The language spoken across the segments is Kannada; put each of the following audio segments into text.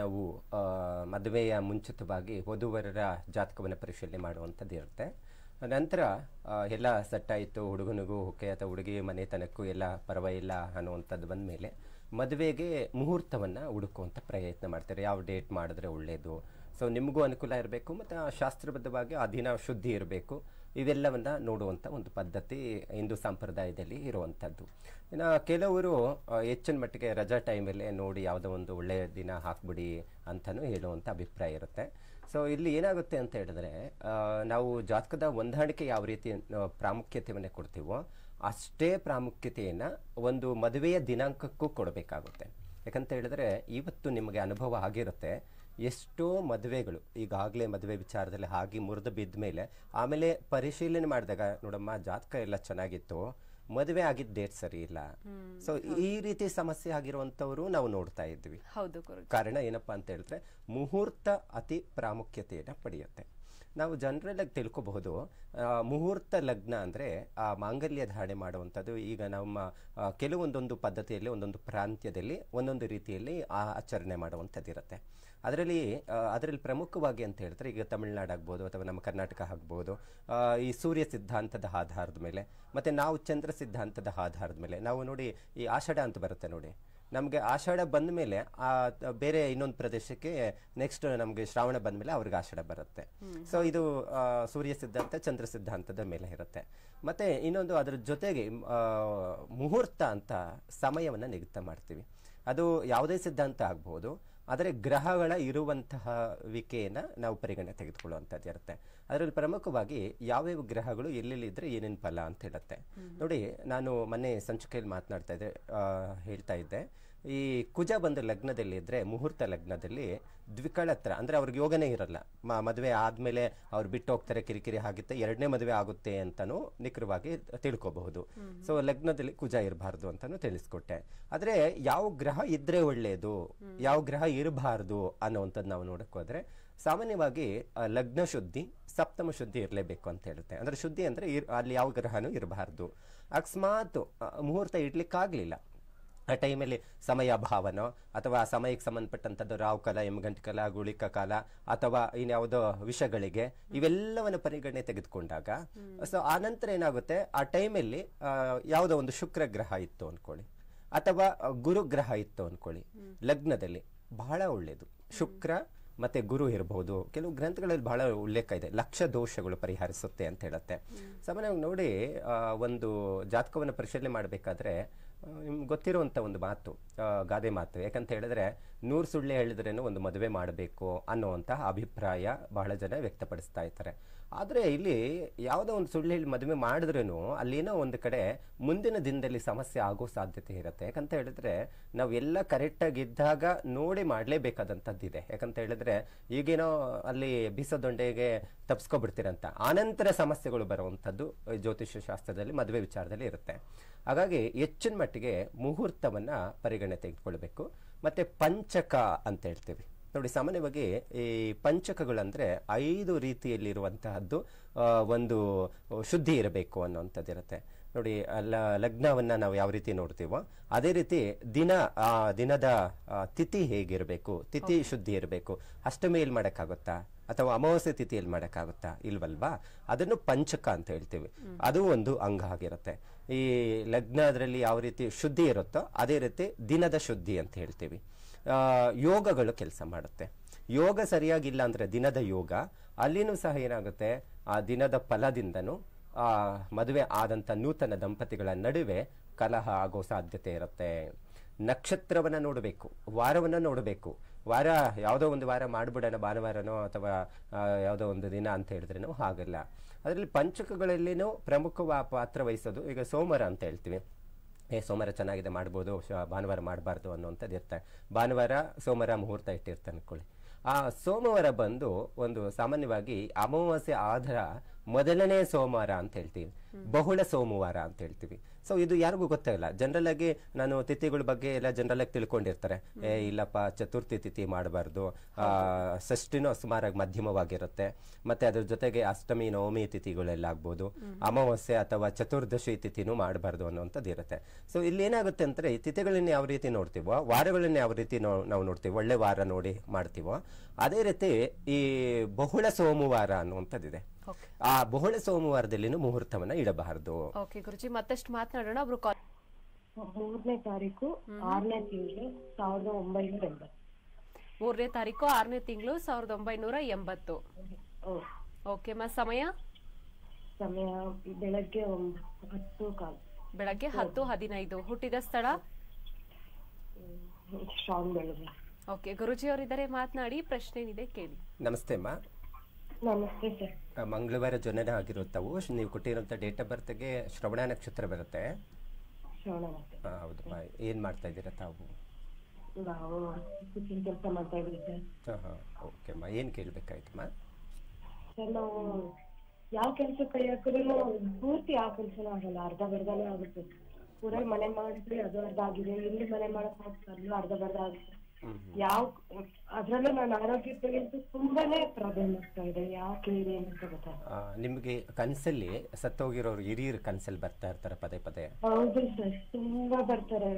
ನಾವು ಮದುವೆಯ ಮುಂಚಿತವಾಗಿ ವಧುವರರ ಜಾತಕವನ್ನು ಪರಿಶೀಲನೆ ಮಾಡುವಂಥದ್ದು ಇರುತ್ತೆ ನಂತರ ಎಲ್ಲ ಸೆಟ್ ಹುಡುಗನಿಗೂ ಹೊಕ್ಕೆ ಅಥವಾ ಹುಡುಗಿ ಮನೆತನಕ್ಕೂ ಎಲ್ಲ ಪರವಾಗಿಲ್ಲ ಅನ್ನುವಂಥದ್ದು ಬಂದ ಮೇಲೆ ಮದುವೆಗೆ ಮುಹೂರ್ತವನ್ನು ಹುಡುಕುವಂಥ ಪ್ರಯತ್ನ ಮಾಡ್ತಾರೆ ಯಾವ ಡೇಟ್ ಮಾಡಿದ್ರೆ ಒಳ್ಳೆಯದು ಸೊ ನಿಮಗೂ ಅನುಕೂಲ ಇರಬೇಕು ಮತ್ತು ಶಾಸ್ತ್ರಬದ್ಧವಾಗಿ ಆ ದಿನ ಶುದ್ಧಿ ಇರಬೇಕು ಇವೆಲ್ಲವನ್ನು ನೋಡುವಂಥ ಒಂದು ಪದ್ಧತಿ ಹಿಂದೂ ಸಂಪ್ರದಾಯದಲ್ಲಿ ಇರುವಂಥದ್ದು ಇನ್ನು ಕೆಲವರು ಹೆಚ್ಚಿನ ಮಟ್ಟಿಗೆ ರಜಾ ಟೈಮಲ್ಲಿ ನೋಡಿ ಯಾವುದೋ ಒಂದು ಒಳ್ಳೆಯ ದಿನ ಹಾಕ್ಬಿಡಿ ಅಂತಲೂ ಹೇಳುವಂಥ ಅಭಿಪ್ರಾಯ ಇರುತ್ತೆ ಸೊ ಇಲ್ಲಿ ಏನಾಗುತ್ತೆ ಅಂತ ಹೇಳಿದ್ರೆ ನಾವು ಜಾತಕದ ಹೊಂದಾಣಿಕೆ ಯಾವ ರೀತಿ ಪ್ರಾಮುಖ್ಯತೆಯನ್ನು ಕೊಡ್ತೀವೋ ಅಷ್ಟೇ ಪ್ರಾಮುಖ್ಯತೆಯನ್ನು ಒಂದು ಮದುವೆಯ ದಿನಾಂಕಕ್ಕೂ ಕೊಡಬೇಕಾಗುತ್ತೆ ಯಾಕಂತ ಹೇಳಿದ್ರೆ ಇವತ್ತು ನಿಮಗೆ ಅನುಭವ ಆಗಿರುತ್ತೆ ಎಷ್ಟೋ ಮದುವೆಗಳು ಈಗಾಗಲೇ ಮದುವೆ ವಿಚಾರದಲ್ಲಿ ಹಾಗೆ ಮುರಿದು ಬಿದ್ದ ಮೇಲೆ ಆಮೇಲೆ ಪರಿಶೀಲನೆ ಮಾಡಿದಾಗ ನೋಡಮ್ಮ ಜಾತಕ ಎಲ್ಲ ಚೆನ್ನಾಗಿತ್ತು ಮದುವೆ ಆಗಿದ್ದ ಡೇಟ್ ಸರಿ ಇಲ್ಲ ಸೊ ಈ ರೀತಿ ಸಮಸ್ಯೆ ಆಗಿರುವಂತವರು ನಾವು ನೋಡ್ತಾ ಇದ್ವಿ ಹೌದು ಕಾರಣ ಏನಪ್ಪಾ ಅಂತ ಹೇಳಿದ್ರೆ ಮುಹೂರ್ತ ಅತಿ ಪ್ರಾಮುಖ್ಯತೆಯನ್ನು ಪಡೆಯುತ್ತೆ ನಾವು ಜನರಲ್ ಆಗಿ ತಿಳ್ಕೋಬಹುದು ಮುಹೂರ್ತ ಲಗ್ನ ಅಂದ್ರೆ ಆ ಮಾಂಗಲ್ಯ ಧಾರಣೆ ಮಾಡುವಂಥದ್ದು ಈಗ ನಮ್ಮ ಕೆಲವೊಂದೊಂದು ಪದ್ಧತಿಯಲ್ಲಿ ಒಂದೊಂದು ಪ್ರಾಂತ್ಯದಲ್ಲಿ ಒಂದೊಂದು ರೀತಿಯಲ್ಲಿ ಆಚರಣೆ ಮಾಡುವಂಥದ್ದು ಅದರಲ್ಲಿ ಅದರಲ್ಲಿ ಪ್ರಮುಖವಾಗಿ ಅಂತ ಹೇಳಿದ್ರೆ ಈಗ ತಮಿಳ್ನಾಡು ಆಗ್ಬೋದು ಅಥವಾ ನಮ್ಮ ಕರ್ನಾಟಕ ಆಗ್ಬೋದು ಈ ಸೂರ್ಯ ಸಿದ್ಧಾಂತದ ಆಧಾರದ ಮೇಲೆ ಮತ್ತು ನಾವು ಚಂದ್ರ ಸಿದ್ಧಾಂತದ ಆಧಾರದ ಮೇಲೆ ನಾವು ನೋಡಿ ಈ ಆಷಾಢ ಅಂತ ಬರುತ್ತೆ ನೋಡಿ ನಮಗೆ ಆಷಾಢ ಬಂದ ಮೇಲೆ ಆ ಬೇರೆ ಇನ್ನೊಂದು ಪ್ರದೇಶಕ್ಕೆ ನೆಕ್ಸ್ಟ್ ನಮಗೆ ಶ್ರಾವಣ ಬಂದ ಮೇಲೆ ಅವ್ರಿಗೆ ಆಷಾಢ ಬರುತ್ತೆ ಸೊ ಇದು ಸೂರ್ಯ ಸಿದ್ಧಾಂತ ಚಂದ್ರ ಸಿದ್ಧಾಂತದ ಮೇಲೆ ಇರುತ್ತೆ ಮತ್ತೆ ಇನ್ನೊಂದು ಅದರ ಜೊತೆಗೆ ಮುಹೂರ್ತ ಅಂತ ಸಮಯವನ್ನು ನಿಗದಿತ ಮಾಡ್ತೀವಿ ಅದು ಯಾವುದೇ ಸಿದ್ಧಾಂತ ಆಗ್ಬೋದು ಆದರೆ ಗ್ರಹಗಳ ಇರುವಂತಹ ವಿಕೆಯನ್ನು ನಾವು ಪರಿಗಣನೆ ತೆಗೆದುಕೊಳ್ಳುವಂಥದ್ದು ಇರುತ್ತೆ ಅದರಲ್ಲಿ ಪ್ರಮುಖವಾಗಿ ಯಾವ್ಯಾವ ಗ್ರಹಗಳು ಎಲ್ಲೆಲ್ಲಿ ಇದ್ರೆ ಏನೇನು ಫಲ ಅಂತ ಹೇಳುತ್ತೆ ನೋಡಿ ನಾನು ಮೊನ್ನೆ ಸಂಚಿಕೆಯಲ್ಲಿ ಮಾತನಾಡ್ತಾ ಇದ್ದೆ ಹೇಳ್ತಾ ಇದ್ದೆ ಈ ಕುಜ ಬಂದು ಲಗ್ನದಲ್ಲಿ ಇದ್ರೆ ಮುಹೂರ್ತ ಲಗ್ನದಲ್ಲಿ ದ್ವಿಕಳತ್ರ ಅಂದ್ರೆ ಅವ್ರಿಗೆ ಯೋಗನೇ ಇರಲ್ಲ ಮದುವೆ ಆದ್ಮೇಲೆ ಅವ್ರು ಬಿಟ್ಟು ಹೋಗ್ತಾರೆ ಕಿರಿಕಿರಿ ಆಗುತ್ತೆ ಎರಡನೇ ಮದುವೆ ಆಗುತ್ತೆ ಅಂತಾನೂ ನಿಖರವಾಗಿ ತಿಳ್ಕೋಬಹುದು ಸೊ ಲಗ್ನದಲ್ಲಿ ಕುಜ ಇರಬಾರ್ದು ಅಂತಾನೂ ತಿಳಿಸ್ಕೊಟ್ಟೆ ಆದ್ರೆ ಯಾವ ಗ್ರಹ ಇದ್ರೆ ಒಳ್ಳೆಯದು ಯಾವ ಗ್ರಹ ಇರಬಾರ್ದು ಅನ್ನೋವಂಥದ್ದು ನಾವು ನೋಡಕ್ಕೋದ್ರೆ ಸಾಮಾನ್ಯವಾಗಿ ಲಗ್ನ ಶುದ್ಧಿ ಸಪ್ತಮ ಶುದ್ಧಿ ಇರಲೇಬೇಕು ಅಂತ ಹೇಳುತ್ತೆ ಅಂದ್ರೆ ಶುದ್ಧಿ ಅಂದ್ರೆ ಅಲ್ಲಿ ಯಾವ ಗ್ರಹನೂ ಇರಬಾರ್ದು ಅಕಸ್ಮಾತ್ ಮುಹೂರ್ತ ಇಡ್ಲಿಕ್ಕಾಗ್ಲಿಲ್ಲ ಆ ಟೈಮಲ್ಲಿ ಸಮಯ ಭಾವನೋ ಅಥವಾ ಆ ಸಮಯಕ್ಕೆ ಸಂಬಂಧಪಟ್ಟಂಥದ್ದು ರಾವ್ ಕಾಲ ಕಾಲ ಗುಳಿಕ ಕಾಲ ಅಥವಾ ಇನ್ಯಾವುದೋ ವಿಷಯಗಳಿಗೆ ಇವೆಲ್ಲವನ್ನು ಪರಿಗಣನೆ ತೆಗೆದುಕೊಂಡಾಗ ಸೊ ಆ ನಂತರ ಏನಾಗುತ್ತೆ ಆ ಟೈಮಲ್ಲಿ ಯಾವುದೋ ಒಂದು ಶುಕ್ರ ಗ್ರಹ ಇತ್ತು ಅಂದ್ಕೊಳ್ಳಿ ಅಥವಾ ಗುರು ಗ್ರಹ ಇತ್ತು ಅನ್ಕೊಳ್ಳಿ ಲಗ್ನದಲ್ಲಿ ಬಹಳ ಒಳ್ಳೆಯದು ಶುಕ್ರ ಮತ್ತೆ ಗುರು ಇರಬಹುದು ಕೆಲವು ಗ್ರಂಥಗಳಲ್ಲಿ ಬಹಳ ಉಲ್ಲೇಖ ಇದೆ ಲಕ್ಷ ದೋಷಗಳು ಪರಿಹರಿಸುತ್ತೆ ಅಂತ ಹೇಳುತ್ತೆ ಸಾಮಾನ್ಯವಾಗಿ ನೋಡಿ ಒಂದು ಜಾತಕವನ್ನು ಪರಿಶೀಲನೆ ಮಾಡಬೇಕಾದ್ರೆ ನಿಮ್ಗೆ ಗೊತ್ತಿರುವಂಥ ಒಂದು ಮಾತು ಗಾದೆ ಮಾತು ಯಾಕಂತ ಹೇಳಿದ್ರೆ ನೂರು ಸುಳ್ಳೆ ಹೇಳಿದ್ರೇನು ಒಂದು ಮದುವೆ ಮಾಡಬೇಕು ಅನ್ನುವಂತಹ ಅಭಿಪ್ರಾಯ ಬಹಳ ಜನ ವ್ಯಕ್ತಪಡಿಸ್ತಾ ಇದ್ದಾರೆ ಆದರೆ ಇಲ್ಲಿ ಯಾವುದೋ ಒಂದು ಸುಳ್ಳು ಹೇಳಿ ಮದುವೆ ಮಾಡಿದ್ರೂ ಅಲ್ಲೇನೋ ಒಂದು ಕಡೆ ಮುಂದಿನ ದಿನದಲ್ಲಿ ಸಮಸ್ಯೆ ಆಗೋ ಸಾಧ್ಯತೆ ಇರುತ್ತೆ ಯಾಕಂತ ಹೇಳಿದ್ರೆ ನಾವೆಲ್ಲ ಕರೆಕ್ಟಾಗಿದ್ದಾಗ ನೋಡಿ ಇದೆ ಯಾಕಂತ ಹೇಳಿದ್ರೆ ಈಗೇನೋ ಅಲ್ಲಿ ಬೀಸೋದೊಂಡೆಗೆ ತಪ್ಸ್ಕೊಬಿಡ್ತೀರಂತ ಆನಂತರ ಸಮಸ್ಯೆಗಳು ಬರುವಂಥದ್ದು ಜ್ಯೋತಿಷ್ಯ ಶಾಸ್ತ್ರದಲ್ಲಿ ಮದುವೆ ವಿಚಾರದಲ್ಲಿ ಇರುತ್ತೆ ಹಾಗಾಗಿ ಹೆಚ್ಚಿನ ಮಟ್ಟಿಗೆ ಮುಹೂರ್ತವನ್ನು ಪರಿಗಣಿಸ ಉದಾಹರಣೆ ತೆಗೆದುಕೊಳ್ಬೇಕು ಮತ್ತೆ ಪಂಚಕ ಅಂತ ಹೇಳ್ತೀವಿ ನೋಡಿ ಸಾಮಾನ್ಯವಾಗಿ ಈ ಪಂಚಕಗಳಂದ್ರೆ ಐದು ರೀತಿಯಲ್ಲಿರುವಂತಹದ್ದು ಒಂದು ಶುದ್ಧಿ ಇರಬೇಕು ಅನ್ನೋವಂಥದ್ದಿರುತ್ತೆ ನೋಡಿ ಅಲ್ಲ ಲಗ್ನವನ್ನ ನಾವು ಯಾವ ರೀತಿ ನೋಡ್ತೀವೋ ಅದೇ ರೀತಿ ದಿನ ಆ ದಿನದ ತಿಥಿ ಹೇಗಿರಬೇಕು ತಿಥಿ ಶುದ್ಧಿ ಇರಬೇಕು ಅಷ್ಟಮೇಲೆ ಮಾಡೋಕ್ಕಾಗುತ್ತಾ ಅಥವಾ ಅಮಾವಾಸ್ಯ ತಿಥಿಯಲ್ಲಿ ಮಾಡೋಕ್ಕಾಗುತ್ತಾ ಇಲ್ವಲ್ವಾ ಅದನ್ನು ಪಂಚಕ ಅಂತ ಹೇಳ್ತೀವಿ ಅದು ಒಂದು ಅಂಗ ಆಗಿರುತ್ತೆ ಈ ಲಗ್ನ ಅದರಲ್ಲಿ ಯಾವ ರೀತಿ ಶುದ್ಧಿ ಇರುತ್ತೋ ಅದೇ ರೀತಿ ದಿನದ ಶುದ್ಧಿ ಅಂತ ಹೇಳ್ತೀವಿ ಯೋಗಗಳು ಕೆಲಸ ಮಾಡುತ್ತೆ ಯೋಗ ಸರಿಯಾಗಿಲ್ಲ ಅಂದರೆ ದಿನದ ಯೋಗ ಅಲ್ಲಿನೂ ಸಹ ಏನಾಗುತ್ತೆ ಆ ದಿನದ ಫಲದಿಂದನೂ ಆ ಮದುವೆ ಆದಂಥ ನೂತನ ದಂಪತಿಗಳ ನಡುವೆ ಕಲಹ ಆಗೋ ಸಾಧ್ಯತೆ ಇರುತ್ತೆ ನಕ್ಷತ್ರವನ್ನು ನೋಡಬೇಕು ವಾರವನ್ನು ನೋಡಬೇಕು ವಾರ ಯಾವುದೋ ಒಂದು ವಾರ ಮಾಡಿಬಿಡೋಣ ಭಾನುವಾರನೋ ಅಥವಾ ಯಾವುದೋ ಒಂದು ದಿನ ಅಂತ ಹೇಳಿದ್ರೆ ನಾವು ಹಾಗಲ್ಲ ಅದರಲ್ಲಿ ಪಂಚಕಗಳಲ್ಲಿನೂ ಪ್ರಮುಖ ಪಾತ್ರ ವಹಿಸೋದು ಈಗ ಸೋಮವಾರ ಅಂತ ಹೇಳ್ತೀವಿ ಏ ಸೋಮವಾರ ಚೆನ್ನಾಗಿದೆ ಮಾಡ್ಬೋದು ಭಾನುವಾರ ಮಾಡಬಾರ್ದು ಅನ್ನೋಂಥದ್ದು ಇರ್ತಾರೆ ಭಾನುವಾರ ಸೋಮವಾರ ಮುಹೂರ್ತ ಇಟ್ಟಿರ್ತಾನೆ ಕೊಳ್ಳಿ ಆ ಸೋಮವಾರ ಬಂದು ಒಂದು ಸಾಮಾನ್ಯವಾಗಿ ಅಮಾವಾಸ್ಯೆ ಆಧಾರ ಮೊದಲನೇ ಸೋಮವಾರ ಅಂತ ಹೇಳ್ತೀವಿ ಬಹುಳ ಸೋಮವಾರ ಅಂತ ಹೇಳ್ತೀವಿ ಸೊ ಇದು ಯಾರಿಗೂ ಗೊತ್ತಾಗಲ್ಲ ಜನರಲ್ ಆಗಿ ನಾನು ತಿಥಿಗಳ ಬಗ್ಗೆ ಎಲ್ಲ ಜನರಲ್ ಆಗಿ ತಿಳ್ಕೊಂಡಿರ್ತಾರೆ ಏ ಇಲ್ಲಪ್ಪ ಚತುರ್ಥಿ ತಿಥಿ ಮಾಡಬಾರ್ದು ಷಷ್ಠಿನೂ ಸುಮಾರಾಗಿ ಮಧ್ಯಮವಾಗಿರುತ್ತೆ ಮತ್ತೆ ಅದ್ರ ಜೊತೆಗೆ ಅಷ್ಟಮಿ ನವಮಿ ತಿಥಿಗಳೆಲ್ಲ ಆಗ್ಬೋದು ಅಮಾವಾಸ್ಯೆ ಅಥವಾ ಚತುರ್ದಶಿ ತಿಥಿನೂ ಮಾಡಬಾರ್ದು ಅನ್ನೋಂಥದ್ದು ಇರುತ್ತೆ ಸೊ ಇಲ್ಲಿ ಏನಾಗುತ್ತೆ ಅಂದ್ರೆ ಈ ತಿಥಿಗಳನ್ನ ಯಾವ ರೀತಿ ನೋಡ್ತೀವೋ ವಾರಗಳನ್ನ ಯಾವ ರೀತಿ ನಾವು ನೋಡ್ತೀವಿ ಒಳ್ಳೆ ವಾರ ನೋಡಿ ಮಾಡ್ತೀವೋ ಅದೇ ರೀತಿ ಈ ಬಹುಳ ಸೋಮವಾರ ಅನ್ನುವಂಥದ್ದಿದೆ ಆ ಬೊಹಳೆ ಸೋಮವಾರದಲ್ಲಿ ಮುಹೂರ್ತವನ್ನ ಇಡಬಾರದು ಓಕೆ ಗುರುಜಿ ಮತ್ತಷ್ಟು ಮಾತನಾಡೋಣ ಅವರು ಮೂರನೇ ತಾರೀಕು ಆರನೇ ತಿಂಗಳು ಸಾವಿರದ ಒಂಬೈನೂರ ಎಂಬತ್ತು ಮೂರನೇ ತಾರೀಕು ಆರನೇ ತಿಂಗಳು ಸಾವಿರದ ಒಂಬೈನೂರ ಎಂಬತ್ತು ಓಕೆ ಮ ಸಮಯ ಸಮಯ ಬೆಳಗ್ಗೆ ಹತ್ತು ಕಾಲು ಬೆಳಗ್ಗೆ ಹತ್ತು ಹದಿನೈದು ಹುಟ್ಟಿದ ಸ್ಥಳ ಓಕೆ ಗುರುಜಿ ಅವರಿದ್ದಾರೆ ಮಾತನಾಡಿ ಪ್ರಶ್ನೆ ಏನಿದೆ ಕೇಳಿ ನಮಸ್ತೆ ಅಮ್ಮ ನಮಸ್ತೆ ಸರ್ ಮಂಗಳವಾರ ಜನನ ಆಗಿರೋದು ತಾವು ನೀವು ಕೊಟ್ಟಿರೋಂಥ ಡೇಟ್ ಆಫ್ ಬರ್ತ್ಗೆ ಶ್ರವಣ ನಕ್ಷತ್ರ ಬರುತ್ತೆ ಹೌದು ಏನು ಮಾಡ್ತಾ ಇದ್ದೀರಾ ತಾವು ನಾವು ಕಿಚನ್ ಕೆಲಸ ಮಾಡ್ತಾ ಇದ್ದೀವಿ ಸರ್ ಓಕೆ ಅಮ್ಮ ಏನು ಕೇಳಬೇಕಾಯ್ತಮ್ಮ ಸರ್ ನಾವು ಯಾವ ಕೆಲಸ ಕೈ ಪೂರ್ತಿ ಯಾವ ಕೆಲಸನೂ ಆಗಲ್ಲ ಅರ್ಧ ಬರ್ಧನೇ ಆಗುತ್ತೆ ಪೂರ ಮನೆ ಮಾಡಿದ್ರೆ ಅದು ಅರ್ಧ ಆಗಿದೆ ಇಲ್ಲಿ ಮನೆ ಮಾಡಕ್ಕೆ ಅರ್ಧ ಬರ್ಧ ಆಗುತ್ತೆ ಯಾವ ಅದರಲ್ಲೂ ನನ್ನ ಆರೋಗ್ಯದಲ್ಲಂತೂ ತುಂಬಾನೇ ಪ್ರಾಬ್ಲಮ್ ಆಗ್ತಾ ಇದೆ ಯಾಕೆ ಅಂತ ನಿಮಗೆ ಕನ್ಸಲ್ಲಿ ಸತ್ತೋಗಿರೋರು ಹಿರಿಯರು ಕನಸಲ್ಲಿ ಬರ್ತಾ ಇರ್ತಾರೆ ಪದೇ ಪದೇ ಹೌದು ಸರ್ ತುಂಬಾ ಬರ್ತಾರೆ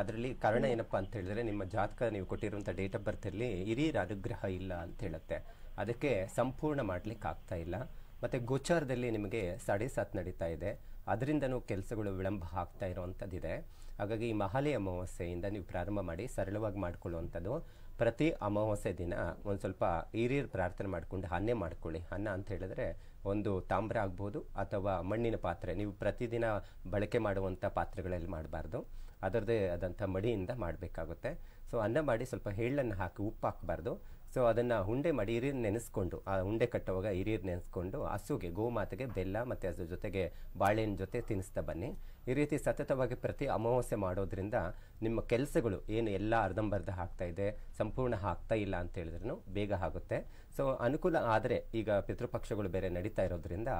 ಅದರಲ್ಲಿ ಕಾರಣ ಏನಪ್ಪಾ ಅಂತ ಹೇಳಿದ್ರೆ ನಿಮ್ಮ ಜಾತಕ ನೀವು ಕೊಟ್ಟಿರುವಂತ ಡೇಟ್ ಆಫ್ ಬರ್ತಲ್ಲಿ ಹಿರಿಯರ ಅನುಗ್ರಹ ಇಲ್ಲ ಅಂತ ಹೇಳುತ್ತೆ ಅದಕ್ಕೆ ಸಂಪೂರ್ಣ ಮಾಡ್ಲಿಕ್ಕೆ ಆಗ್ತಾ ಇಲ್ಲ ಮತ್ತೆ ಗೋಚಾರದಲ್ಲಿ ನಿಮಗೆ ಸಾಡೆ ಸಾತ್ ನಡೀತಾ ಇದೆ ಅದರಿಂದನೂ ಕೆಲಸಗಳು ವಿಳಂಬ ಆಗ್ತಾ ಇರುವಂತದ್ದಿದೆ ಹಾಗಾಗಿ ಈ ಮಹಾಲಯ ಅಮಾವಾಸ್ಯೆಯಿಂದ ನೀವು ಪ್ರಾರಂಭ ಮಾಡಿ ಸರಳವಾಗಿ ಮಾಡಿಕೊಳ್ಳುವಂಥದ್ದು ಪ್ರತಿ ಅಮಾವಾಸ್ಯೆ ದಿನ ಒಂದು ಸ್ವಲ್ಪ ಹಿರಿಯರು ಪ್ರಾರ್ಥನೆ ಮಾಡಿಕೊಂಡು ಹನ್ನೆ ಮಾಡ್ಕೊಳ್ಳಿ ಅನ್ನ ಅಂತ ಹೇಳಿದ್ರೆ ಒಂದು ತಾಮ್ರ ಆಗ್ಬೋದು ಅಥವಾ ಮಣ್ಣಿನ ಪಾತ್ರೆ ನೀವು ಪ್ರತಿದಿನ ಬಳಕೆ ಮಾಡುವಂಥ ಪಾತ್ರೆಗಳಲ್ಲಿ ಮಾಡಬಾರ್ದು ಅದರದೇ ಆದಂಥ ಮಡಿಯಿಂದ ಮಾಡಬೇಕಾಗುತ್ತೆ ಸೊ ಅನ್ನ ಮಾಡಿ ಸ್ವಲ್ಪ ಹೇಳನ್ನು ಹಾಕಿ ಉಪ್ಪು ಹಾಕಬಾರ್ದು ಸೊ ಅದನ್ನು ಉಂಡೆ ಮಾಡಿ ಹಿರಿಯರು ನೆನೆಸ್ಕೊಂಡು ಆ ಉಂಡೆ ಕಟ್ಟುವಾಗ ಹಿರಿಯರು ನೆನೆಸ್ಕೊಂಡು ಹಸುಗೆ ಗೋಮಾತೆಗೆ ಬೆಲ್ಲ ಮತ್ತು ಅದ್ರ ಜೊತೆಗೆ ಬಾಳೆಹಣ್ಣು ಜೊತೆ ತಿನ್ನಿಸ್ತಾ ಬನ್ನಿ ಈ ರೀತಿ ಸತತವಾಗಿ ಪ್ರತಿ ಅಮಾವಾಸ್ಯೆ ಮಾಡೋದ್ರಿಂದ ನಿಮ್ಮ ಕೆಲಸಗಳು ಏನು ಎಲ್ಲ ಅರ್ಧಂಬರ್ಧ ಆಗ್ತಾ ಇದೆ ಸಂಪೂರ್ಣ ಆಗ್ತಾ ಇಲ್ಲ ಅಂತ ಹೇಳಿದ್ರೂ ಬೇಗ ಆಗುತ್ತೆ ಸೊ ಅನುಕೂಲ ಆದರೆ ಈಗ ಪಿತೃಪಕ್ಷಗಳು ಬೇರೆ ನಡೀತಾ ಇರೋದ್ರಿಂದ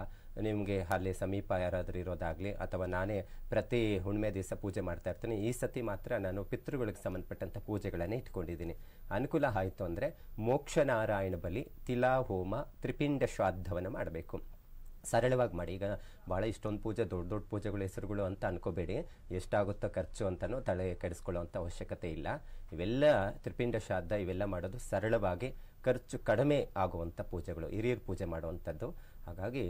ನಿಮಗೆ ಅಲ್ಲಿ ಸಮೀಪ ಯಾರಾದರೂ ಇರೋದಾಗಲಿ ಅಥವಾ ನಾನೇ ಪ್ರತಿ ಹುಣ್ಣಿಮೆ ದಿವಸ ಪೂಜೆ ಮಾಡ್ತಾ ಇರ್ತೀನಿ ಈ ಸತಿ ಮಾತ್ರ ನಾನು ಪಿತೃಗಳಿಗೆ ಸಂಬಂಧಪಟ್ಟಂಥ ಪೂಜೆಗಳನ್ನೇ ಇಟ್ಕೊಂಡಿದ್ದೀನಿ ಅನುಕೂಲ ಆಯಿತು ಅಂದರೆ ಮೋಕ್ಷನಾರಾಯಣ ಬಲಿ ತಿಲಾ ಹೋಮ ತ್ರಿಪಿಂಡ ಶ್ರಾದ್ದವನ್ನು ಮಾಡಬೇಕು ಸರಳವಾಗಿ ಮಾಡಿ ಈಗ ಭಾಳ ಇಷ್ಟೊಂದು ಪೂಜೆ ದೊಡ್ಡ ದೊಡ್ಡ ಪೂಜೆಗಳು ಹೆಸರುಗಳು ಅಂತ ಅನ್ಕೋಬೇಡಿ ಎಷ್ಟಾಗುತ್ತೋ ಖರ್ಚು ಅಂತಲೂ ತಲೆ ಕೆಡಿಸ್ಕೊಳ್ಳೋ ಅವಶ್ಯಕತೆ ಇಲ್ಲ ಇವೆಲ್ಲ ತ್ರಿಪಿಂಡ ಶ್ರಾದ್ದ ಇವೆಲ್ಲ ಮಾಡೋದು ಸರಳವಾಗಿ ಖರ್ಚು ಕಡಿಮೆ ಆಗುವಂಥ ಪೂಜೆಗಳು ಹಿರಿಯರು ಪೂಜೆ ಮಾಡುವಂಥದ್ದು ಹಾಗಾಗಿ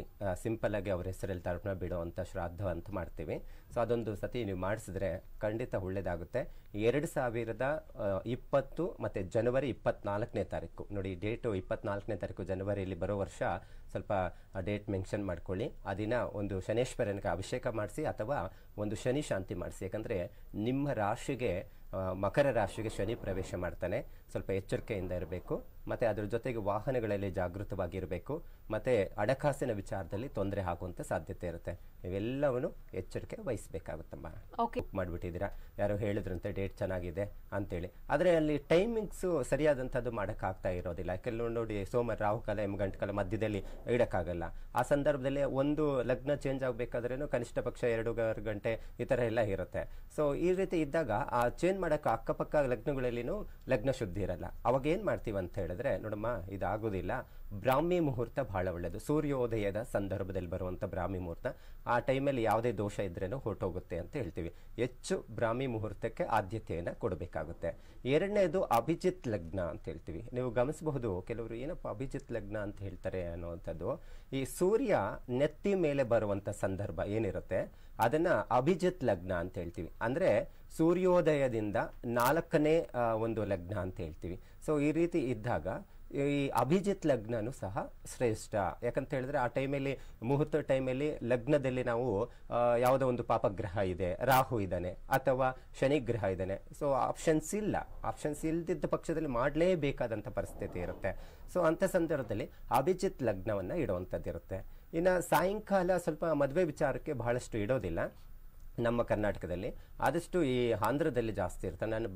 ಸಿಂಪಲ್ಲಾಗಿ ಅವ್ರ ಹೆಸರಲ್ಲಿ ತರ್ಪಣ ಬಿಡುವಂಥ ಶ್ರಾದ್ದ ಅಂತ ಮಾಡ್ತೀವಿ ಸೊ ಅದೊಂದು ಸತಿ ನೀವು ಮಾಡಿಸಿದ್ರೆ ಖಂಡಿತ ಒಳ್ಳೆಯದಾಗುತ್ತೆ ಎರಡು ಸಾವಿರದ ಇಪ್ಪತ್ತು ಮತ್ತು ಜನವರಿ ಇಪ್ಪತ್ನಾಲ್ಕನೇ ತಾರೀಕು ನೋಡಿ ಡೇಟು ಇಪ್ಪತ್ತ್ನಾಲ್ಕನೇ ತಾರೀಕು ಜನವರಿಯಲ್ಲಿ ಬರೋ ವರ್ಷ ಸ್ವಲ್ಪ ಡೇಟ್ ಮೆನ್ಷನ್ ಮಾಡ್ಕೊಳ್ಳಿ ಆ ದಿನ ಒಂದು ಶನೇಶ್ವರನಿಗೆ ಅಭಿಷೇಕ ಮಾಡಿಸಿ ಅಥವಾ ಒಂದು ಶನಿ ಶಾಂತಿ ಮಾಡಿಸಿ ಯಾಕಂದರೆ ನಿಮ್ಮ ರಾಶಿಗೆ ಮಕರ ರಾಶಿಗೆ ಶನಿ ಪ್ರವೇಶ ಮಾಡ್ತಾನೆ ಸ್ವಲ್ಪ ಎಚ್ಚರಿಕೆಯಿಂದ ಇರಬೇಕು ಮತ್ತು ಅದರ ಜೊತೆಗೆ ವಾಹನಗಳಲ್ಲಿ ಜಾಗೃತವಾಗಿರಬೇಕು ಮತ್ತು ಹಣಕಾಸಿನ ವಿಚಾರದಲ್ಲಿ ತೊಂದರೆ ಆಗುವಂಥ ಸಾಧ್ಯತೆ ಇರುತ್ತೆ ಇವೆಲ್ಲವನ್ನು ಎಚ್ಚರಿಕೆ ವಹಿಸಬೇಕಾಗುತ್ತಮ್ಮ ಮಾಡಿಬಿಟ್ಟಿದ್ದೀರಾ ಯಾರು ಹೇಳಿದ್ರಂತೆ ಡೇಟ್ ಚೆನ್ನಾಗಿದೆ ಅಂತೇಳಿ ಆದರೆ ಅಲ್ಲಿ ಟೈಮಿಂಗ್ಸು ಸರಿಯಾದಂಥದ್ದು ಮಾಡೋಕ್ಕಾಗ್ತಾ ಇರೋದಿಲ್ಲ ಕೆಲವು ನೋಡಿ ಸೋಮ ರಾಹುಕಾಲ ಎಮ್ ಗಂಟೆ ಕಾಲ ಮಧ್ಯದಲ್ಲಿ ಇಡೋಕ್ಕಾಗಲ್ಲ ಆ ಸಂದರ್ಭದಲ್ಲಿ ಒಂದು ಲಗ್ನ ಚೇಂಜ್ ಆಗಬೇಕಾದ್ರೂ ಕನಿಷ್ಠ ಪಕ್ಷ ಎರಡು ಗಂಟೆ ಈ ಥರ ಎಲ್ಲ ಇರುತ್ತೆ ಸೊ ಈ ರೀತಿ ಇದ್ದಾಗ ಆ ಚೇಂಜ್ ಮಾಡೋಕ್ಕೆ ಅಕ್ಕಪಕ್ಕ ಲಗ್ನಗಳಲ್ಲಿನೂ ಲಗ್ನ ಶುದ್ಧಿ ಇರಲ್ಲ ಅವಾಗ ಏನು ಮಾಡ್ತೀವಿ ಅಂತ ಹೇಳಿದ್ರೆ ನೋಡಮ್ಮ ಇದಾಗೋದಿಲ್ಲ ಬ್ರಾಹ್ಮಿ ಮುಹೂರ್ತ ಬಹಳ ಒಳ್ಳೆಯದು ಸೂರ್ಯೋದಯದ ಸಂದರ್ಭದಲ್ಲಿ ಬರುವಂಥ ಬ್ರಾಹ್ಮಿ ಮುಹೂರ್ತ ಆ ಟೈಮಲ್ಲಿ ಯಾವುದೇ ದೋಷ ಇದ್ರೇನು ಹೊರಟೋಗುತ್ತೆ ಅಂತ ಹೇಳ್ತೀವಿ ಹೆಚ್ಚು ಬ್ರಾಹ್ಮಿ ಮುಹೂರ್ತಕ್ಕೆ ಆದ್ಯತೆಯನ್ನು ಕೊಡಬೇಕಾಗುತ್ತೆ ಎರಡನೇದು ಅಭಿಜಿತ್ ಲಗ್ನ ಅಂತ ಹೇಳ್ತೀವಿ ನೀವು ಗಮನಿಸಬಹುದು ಕೆಲವರು ಏನಪ್ಪ ಅಭಿಜಿತ್ ಲಗ್ನ ಅಂತ ಹೇಳ್ತಾರೆ ಅನ್ನುವಂಥದ್ದು ಈ ಸೂರ್ಯ ನೆತ್ತಿ ಮೇಲೆ ಬರುವಂಥ ಸಂದರ್ಭ ಏನಿರುತ್ತೆ ಅದನ್ನು ಅಭಿಜಿತ್ ಲಗ್ನ ಅಂತ ಹೇಳ್ತೀವಿ ಅಂದರೆ ಸೂರ್ಯೋದಯದಿಂದ ನಾಲ್ಕನೇ ಒಂದು ಲಗ್ನ ಅಂತ ಹೇಳ್ತೀವಿ ಸೊ ಈ ರೀತಿ ಇದ್ದಾಗ ಈ ಅಭಿಜಿತ್ ಲಗ್ನೂ ಸಹ ಶ್ರೇಷ್ಠ ಯಾಕಂತ ಹೇಳಿದ್ರೆ ಆ ಟೈಮಲ್ಲಿ ಮುಹೂರ್ತ ಟೈಮಲ್ಲಿ ಲಗ್ನದಲ್ಲಿ ನಾವು ಯಾವುದೋ ಒಂದು ಪಾಪಗ್ರಹ ಇದೆ ರಾಹು ಇದ್ದಾನೆ ಅಥವಾ ಶನಿ ಗ್ರಹ ಇದ್ದಾನೆ ಸೊ ಆಪ್ಷನ್ಸ್ ಇಲ್ಲ ಆಪ್ಷನ್ಸ್ ಇಲ್ಲದಿದ್ದ ಪಕ್ಷದಲ್ಲಿ ಮಾಡಲೇಬೇಕಾದಂಥ ಪರಿಸ್ಥಿತಿ ಇರುತ್ತೆ ಸೊ ಅಂಥ ಸಂದರ್ಭದಲ್ಲಿ ಅಭಿಜಿತ್ ಲಗ್ನವನ್ನು ಇಡುವಂಥದ್ದಿರುತ್ತೆ ಇನ್ನು ಸಾಯಂಕಾಲ ಸ್ವಲ್ಪ ಮದುವೆ ವಿಚಾರಕ್ಕೆ ಬಹಳಷ್ಟು ಇಡೋದಿಲ್ಲ ನಮ್ಮ ಕರ್ನಾಟಕದಲ್ಲಿ ಆದಷ್ಟು ಈ ಆಂಧ್ರದಲ್ಲಿ ಜಾಸ್ತಿ ಇರ್ತಾನೆ ನಾನು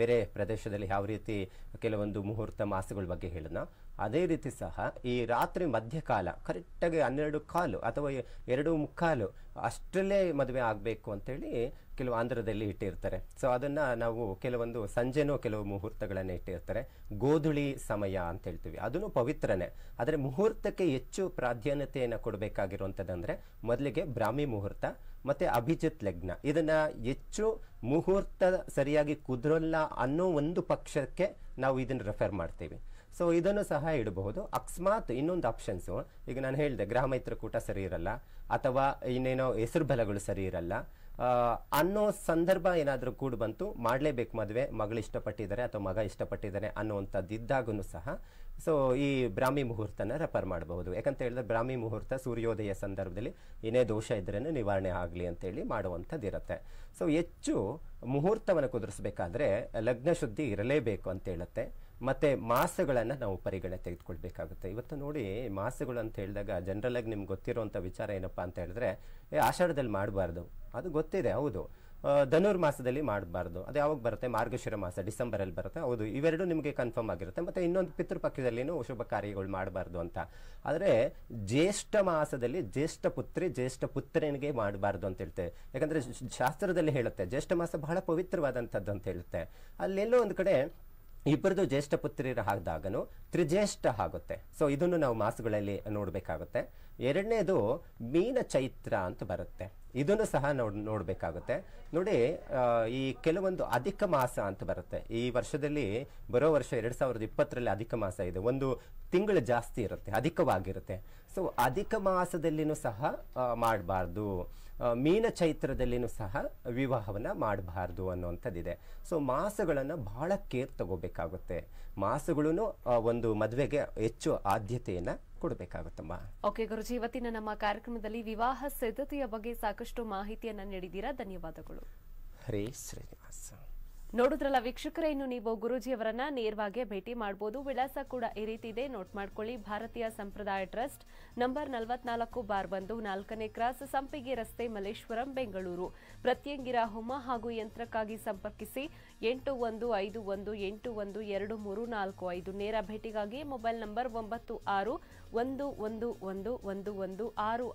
ಬೇರೆ ಪ್ರದೇಶದಲ್ಲಿ ಯಾವ ರೀತಿ ಕೆಲವೊಂದು ಮುಹೂರ್ತ ಮಾಸಗಳ ಬಗ್ಗೆ ಹೇಳಿದ್ನ ಅದೇ ರೀತಿ ಸಹ ಈ ರಾತ್ರಿ ಮಧ್ಯಕಾಲ ಕರೆಕ್ಟಾಗಿ ಹನ್ನೆರಡು ಕಾಲು ಅಥವಾ ಎರಡು ಮುಕ್ಕಾಲು ಅಷ್ಟರಲ್ಲೇ ಮದುವೆ ಆಗಬೇಕು ಅಂತೇಳಿ ಕೆಲವು ಆಂಧ್ರದಲ್ಲಿ ಇಟ್ಟಿರ್ತಾರೆ ಸೊ ಅದನ್ನು ನಾವು ಕೆಲವೊಂದು ಸಂಜೆನೋ ಕೆಲವು ಮುಹೂರ್ತಗಳನ್ನು ಇಟ್ಟಿರ್ತಾರೆ ಗೋಧುಳಿ ಸಮಯ ಅಂತ ಹೇಳ್ತೀವಿ ಅದನ್ನು ಪವಿತ್ರನೇ ಆದರೆ ಮುಹೂರ್ತಕ್ಕೆ ಹೆಚ್ಚು ಪ್ರಾಧಾನ್ಯತೆಯನ್ನು ಕೊಡಬೇಕಾಗಿರುವಂಥದ್ದಂದರೆ ಮೊದಲಿಗೆ ಬ್ರಾಹ್ಮಿ ಮುಹೂರ್ತ ಮತ್ತು ಅಭಿಜಿತ್ ಲಗ್ನ ಇದನ್ನು ಹೆಚ್ಚು ಮುಹೂರ್ತ ಸರಿಯಾಗಿ ಕುದುರಲ್ಲ ಅನ್ನೋ ಒಂದು ಪಕ್ಷಕ್ಕೆ ನಾವು ಇದನ್ನು ರೆಫರ್ ಮಾಡ್ತೀವಿ ಸೊ ಇದನ್ನು ಸಹ ಇಡಬಹುದು ಅಕಸ್ಮಾತ್ ಇನ್ನೊಂದು ಆಪ್ಷನ್ಸು ಈಗ ನಾನು ಹೇಳಿದೆ ಮೈತ್ರಕೂಟ ಸರಿ ಇರಲ್ಲ ಅಥವಾ ಇನ್ನೇನೋ ಹೆಸರು ಬಲಗಳು ಸರಿ ಇರಲ್ಲ ಅನ್ನೋ ಸಂದರ್ಭ ಏನಾದರೂ ಕೂಡ ಬಂತು ಮಾಡಲೇಬೇಕು ಮದುವೆ ಮಗಳು ಇಷ್ಟಪಟ್ಟಿದ್ದಾರೆ ಅಥವಾ ಮಗ ಇಷ್ಟಪಟ್ಟಿದ್ದಾರೆ ಅನ್ನೋವಂಥದ್ದು ಇದ್ದಾಗೂ ಸಹ ಸೊ ಈ ಬ್ರಾಹ್ಮಿ ಮುಹೂರ್ತನ ರೆಫರ್ ಮಾಡಬಹುದು ಯಾಕಂತ ಹೇಳಿದ್ರೆ ಬ್ರಾಹ್ಮಿ ಮುಹೂರ್ತ ಸೂರ್ಯೋದಯ ಸಂದರ್ಭದಲ್ಲಿ ಏನೇ ದೋಷ ಇದ್ರೇನು ನಿವಾರಣೆ ಆಗಲಿ ಅಂತೇಳಿ ಮಾಡುವಂಥದ್ದು ಇರುತ್ತೆ ಸೊ ಹೆಚ್ಚು ಮುಹೂರ್ತವನ್ನು ಕುದುರಿಸಬೇಕಾದ್ರೆ ಲಗ್ನ ಶುದ್ಧಿ ಇರಲೇಬೇಕು ಅಂತ ಹೇಳುತ್ತೆ ಮತ್ತು ಮಾಸಗಳನ್ನು ನಾವು ಪರಿಗಣನೆ ತೆಗೆದುಕೊಳ್ಬೇಕಾಗುತ್ತೆ ಇವತ್ತು ನೋಡಿ ಮಾಸಗಳು ಅಂತ ಹೇಳಿದಾಗ ಜನರಲಾಗಿ ನಿಮ್ಗೆ ಗೊತ್ತಿರೋವಂಥ ವಿಚಾರ ಏನಪ್ಪ ಅಂತ ಹೇಳಿದ್ರೆ ಏ ಆಷಾಢದಲ್ಲಿ ಮಾಡಬಾರ್ದು ಅದು ಗೊತ್ತಿದೆ ಹೌದು ಧನುರ್ಮಾಸದಲ್ಲಿ ಮಾಡಬಾರ್ದು ಅದು ಯಾವಾಗ ಬರುತ್ತೆ ಮಾರ್ಗಶಿರ ಮಾಸ ಡಿಸೆಂಬರಲ್ಲಿ ಬರುತ್ತೆ ಹೌದು ಇವೆರಡು ನಿಮಗೆ ಕನ್ಫರ್ಮ್ ಆಗಿರುತ್ತೆ ಮತ್ತು ಇನ್ನೊಂದು ಪಿತೃಪಕ್ಷದಲ್ಲಿನೂ ಶುಭ ಕಾರ್ಯಗಳು ಮಾಡಬಾರ್ದು ಅಂತ ಆದರೆ ಜ್ಯೇಷ್ಠ ಮಾಸದಲ್ಲಿ ಜ್ಯೇಷ್ಠ ಪುತ್ರಿ ಜ್ಯೇಷ್ಠ ಪುತ್ರನಿಗೆ ಮಾಡಬಾರ್ದು ಅಂತ ಹೇಳ್ತೇವೆ ಯಾಕಂದರೆ ಶಾಸ್ತ್ರದಲ್ಲಿ ಹೇಳುತ್ತೆ ಜ್ಯೇಷ್ಠ ಮಾಸ ಬಹಳ ಪವಿತ್ರವಾದಂಥದ್ದು ಅಂತ ಹೇಳುತ್ತೆ ಅಲ್ಲೆಲ್ಲೋ ಒಂದು ಕಡೆ ಇಬ್ಬರದು ಜ್ಯೇಷ್ಠ ಪುತ್ರಿಯರ ಹಾಕಿದಾಗನು ತ್ರಿಜ್ಯೇಷ್ಠ ಆಗುತ್ತೆ ಸೊ ಇದನ್ನು ನಾವು ಮಾಸಗಳಲ್ಲಿ ನೋಡಬೇಕಾಗುತ್ತೆ ಎರಡನೇದು ಮೀನ ಚೈತ್ರ ಅಂತ ಬರುತ್ತೆ ಇದನ್ನು ಸಹ ನೋಡ್ ನೋಡಬೇಕಾಗುತ್ತೆ ನೋಡಿ ಈ ಕೆಲವೊಂದು ಅಧಿಕ ಮಾಸ ಅಂತ ಬರುತ್ತೆ ಈ ವರ್ಷದಲ್ಲಿ ಬರೋ ವರ್ಷ ಎರಡು ಸಾವಿರದ ಇಪ್ಪತ್ತರಲ್ಲಿ ಅಧಿಕ ಮಾಸ ಇದೆ ಒಂದು ತಿಂಗಳು ಜಾಸ್ತಿ ಇರುತ್ತೆ ಅಧಿಕವಾಗಿರುತ್ತೆ ಸೊ ಅಧಿಕ ಮಾಸದಲ್ಲಿನೂ ಸಹ ಮಾಡಬಾರ್ದು ಮೀನ ಚೈತ್ರದಲ್ಲಿನೂ ಸಹ ವಿವಾಹವನ್ನು ಮಾಡಬಾರ್ದು ಅನ್ನುವಂಥದ್ದಿದೆ ಸೊ ಮಾಸಗಳನ್ನು ಬಹಳ ಕೇರ್ ತಗೋಬೇಕಾಗುತ್ತೆ ಮಾಸಗಳೂ ಒಂದು ಮದುವೆಗೆ ಹೆಚ್ಚು ಆದ್ಯತೆಯನ್ನು ಕೊಡಬೇಕಾಗುತ್ತಮ್ಮ ಓಕೆ ಗುರುಜಿ ಇವತ್ತಿನ ನಮ್ಮ ಕಾರ್ಯಕ್ರಮದಲ್ಲಿ ವಿವಾಹ ಸಿದ್ಧತೆಯ ಬಗ್ಗೆ ಸಾಕಷ್ಟು ಮಾಹಿತಿಯನ್ನು ನೀಡಿದ್ದೀರಾ ಧನ್ಯವಾದಗಳು ಹರೇ ಶ್ರೀನಿವಾಸ ನೋಡಿದ್ರಲ್ಲ ವೀಕ್ಷಕರೇ ಇನ್ನು ನೀವು ಗುರೂಜಿಯವರನ್ನ ನೇರವಾಗಿ ಭೇಟಿ ಮಾಡಬಹುದು ವಿಳಾಸ ಕೂಡ ಈ ರೀತಿ ಇದೆ ನೋಟ್ ಮಾಡ್ಕೊಳ್ಳಿ ಭಾರತೀಯ ಸಂಪ್ರದಾಯ ಟ್ರಸ್ಟ್ ನಂಬರ್ ನಲವತ್ನಾಲ್ಕು ಬಾರ್ ಬಂದು ನಾಲ್ಕನೇ ಕ್ರಾಸ್ ಸಂಪಿಗೆ ರಸ್ತೆ ಮಲ್ಲೇಶ್ವರಂ ಬೆಂಗಳೂರು ಪ್ರತ್ಯಂಗಿರ ಹೋಮ ಹಾಗೂ ಯಂತ್ರಕ್ಕಾಗಿ ಸಂಪರ್ಕಿಸಿ ಎಂಟು ಒಂದು ಐದು ಒಂದು ಎಂಟು ಒಂದು ಎರಡು ಮೂರು ನಾಲ್ಕು ಐದು ನೇರ ಭೇಟಿಗಾಗಿ ಮೊಬೈಲ್ ನಂಬರ್ ಒಂಬತ್ತು ಆರು ಒಂದು ಒಂದು ಒಂದು ಒಂದು ಒಂದು ಆರು